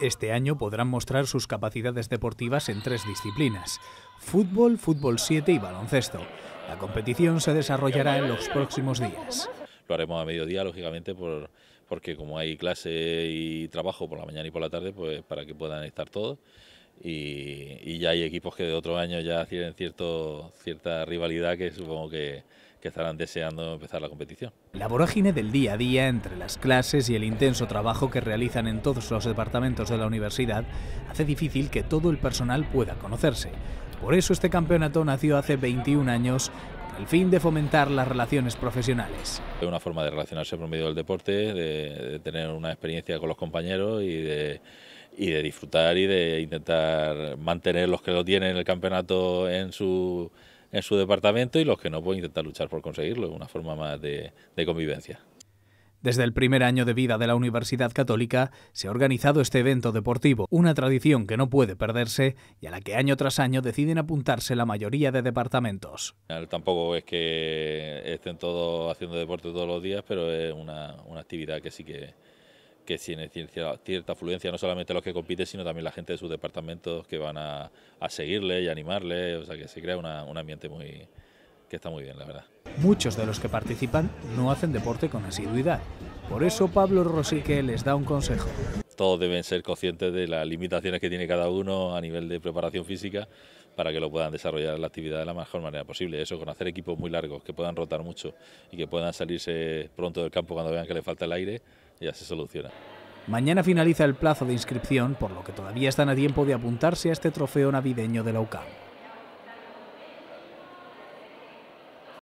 Este año podrán mostrar sus capacidades deportivas en tres disciplinas, fútbol, fútbol 7 y baloncesto. La competición se desarrollará en los próximos días. Lo haremos a mediodía, lógicamente, porque como hay clase y trabajo por la mañana y por la tarde, pues para que puedan estar todos. Y, ya hay equipos que de otro año ya tienen cierto, cierta rivalidad que supongo que, estarán deseando empezar la competición. La vorágine del día a día entre las clases y el intenso trabajo que realizan en todos los departamentos de la universidad hace difícil que todo el personal pueda conocerse. Por eso este campeonato nació hace 21 años ...con el fin de fomentar las relaciones profesionales. Es una forma de relacionarse por medio del deporte, de, de tener una experiencia con los compañeros y de y de disfrutar y de intentar mantener los que lo tienen el campeonato en su, en su departamento y los que no, pueden intentar luchar por conseguirlo, una forma más de, de convivencia. Desde el primer año de vida de la Universidad Católica se ha organizado este evento deportivo, una tradición que no puede perderse y a la que año tras año deciden apuntarse la mayoría de departamentos. Tampoco es que estén todos haciendo deporte todos los días, pero es una, una actividad que sí que, que tiene cierta, cierta afluencia, no solamente los que compiten, sino también la gente de sus departamentos que van a, seguirle y animarle, o sea que se crea un ambiente muy que está muy bien, la verdad. Muchos de los que participan no hacen deporte con asiduidad. Por eso Pablo Rosique les da un consejo. Todos deben ser conscientes de las limitaciones que tiene cada uno a nivel de preparación física para que lo puedan desarrollar la actividad de la mejor manera posible. Eso con hacer equipos muy largos, que puedan rotar mucho y que puedan salirse pronto del campo cuando vean que le falta el aire, ya se soluciona. Mañana finaliza el plazo de inscripción, por lo que todavía están a tiempo de apuntarse a este trofeo navideño de la UCAM.